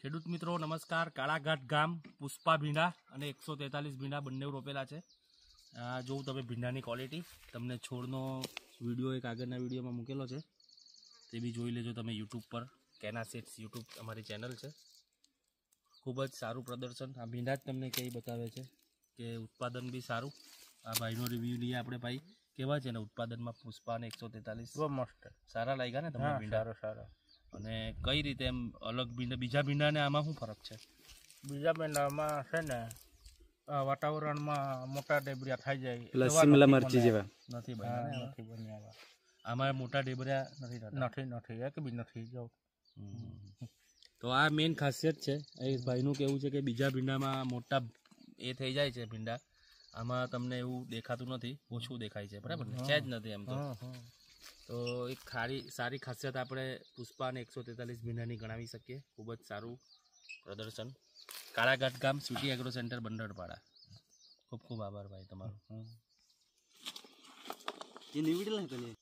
ખેડૂત મિત્રો નમસ્કાર કાળાઘાટ ગામ પુષ્પા ભીંડા અને એકસો તેતાલીસ ભીંડા બંને રોપેલા છે આ જોઉં તમે ભીંડાની ક્વોલિટી તમને છોડનો વિડીયો એક આગળના વિડીયોમાં મૂકેલો છે તે બી જોઈ લેજો તમે યુટ્યુબ પર કેના સેટ્સ યુટ્યુબ અમારી ચેનલ છે ખૂબ જ સારું પ્રદર્શન આ ભીંડા જ તમને કઈ બતાવે છે કે ઉત્પાદન બી સારું આ ભાઈનો રિવ્યૂ લઈએ આપણે ભાઈ કેવા છે ને ઉત્પાદનમાં પુષ્પા અને એકસો તેતાલીસ મસ્ત સારા લાગ્યા ને તમે ભીંડા સારા અને કઈ રીતે એમ અલગ ભીંડા બીજા ભીંડાને આમાં શું ફરક છે બીજા ભીંડામાં છે ને વાતાવરણમાં મોટા ડેબરિયા થઈ જાય શિમલા મરચી જેવા નથી બન્યા નથી બન્યા આમાં મોટા ડેબરિયા નથી નથી નથી એક બી નથી જો તો આ મેઇન ખાસિયત છે એ ભાઈનું કેવું છે કે બીજા ભીંડામાં મોટા એ થઈ જાય છે ભીંડા આમાં તમને એવું દેખાતું નથી ઓછું દેખાય છે બરાબર છે જ નથી એમ તો તો એક ખારી સારી ખાસિયત આપણે પુષ્પાને એકસો તેતાલીસ મહિનાની ગણાવી શકીએ ખૂબ જ સારું પ્રદર્શન કાળાઘાટ ગામ સિટી એગ્રો સેન્ટર બંડરપાડા ખૂબ ખૂબ આભાર ભાઈ તમારો એ નીવડેલા પેલી